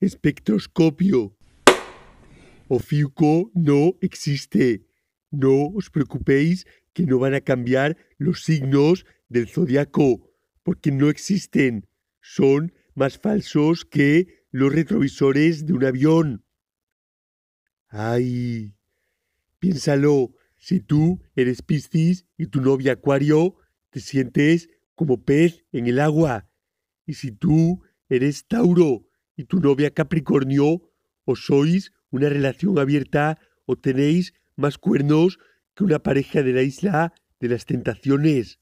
espectroscopio. Ofiuco no existe. No os preocupéis que no van a cambiar los signos del zodiaco, porque no existen. Son más falsos que los retrovisores de un avión. Ay, piénsalo. Si tú eres Piscis y tu novia Acuario, te sientes como pez en el agua. Y si tú eres Tauro y tu novia Capricornio, o sois una relación abierta o tenéis más cuernos que una pareja de la isla de las tentaciones.